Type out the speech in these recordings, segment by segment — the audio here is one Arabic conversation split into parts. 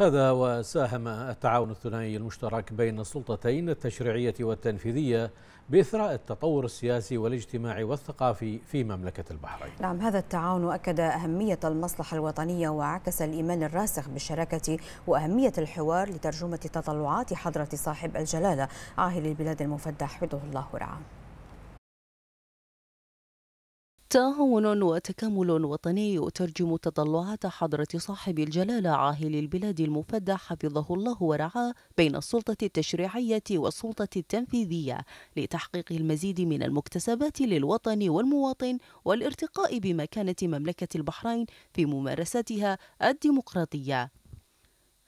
هذا وساهم التعاون الثنائي المشترك بين السلطتين التشريعية والتنفيذية بإثراء التطور السياسي والاجتماعي والثقافي في مملكة البحرين نعم هذا التعاون أكد أهمية المصلحة الوطنية وعكس الإيمان الراسخ بالشراكة وأهمية الحوار لترجمة تطلعات حضرة صاحب الجلالة عاهل البلاد المفدى حفظه الله رعاه تعاون وتكامل وطني يترجم تطلعات حضرة صاحب الجلالة عاهل البلاد المفدى حفظه الله ورعاه بين السلطة التشريعية والسلطة التنفيذية لتحقيق المزيد من المكتسبات للوطن والمواطن والارتقاء بمكانة مملكة البحرين في ممارستها الديمقراطية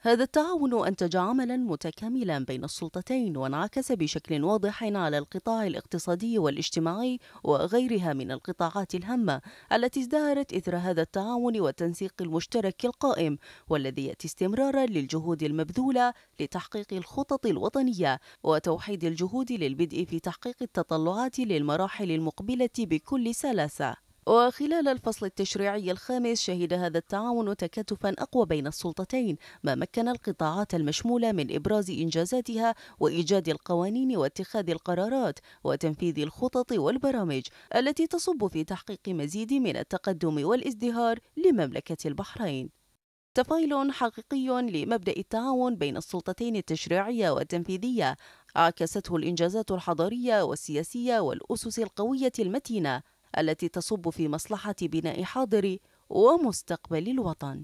هذا التعاون أنتج عملا متكاملا بين السلطتين وانعكس بشكل واضح على القطاع الاقتصادي والاجتماعي وغيرها من القطاعات الهامة التي ازدهرت إثر هذا التعاون والتنسيق المشترك القائم والذي يأتي استمرارا للجهود المبذولة لتحقيق الخطط الوطنية وتوحيد الجهود للبدء في تحقيق التطلعات للمراحل المقبلة بكل سلاسة وخلال الفصل التشريعي الخامس شهد هذا التعاون تكاتفا أقوى بين السلطتين ما مكن القطاعات المشمولة من إبراز إنجازاتها وإيجاد القوانين واتخاذ القرارات وتنفيذ الخطط والبرامج التي تصب في تحقيق مزيد من التقدم والازدهار لمملكة البحرين تفايل حقيقي لمبدأ التعاون بين السلطتين التشريعية والتنفيذية عكسته الإنجازات الحضارية والسياسية والأسس القوية المتينة التي تصب في مصلحة بناء حاضر ومستقبل الوطن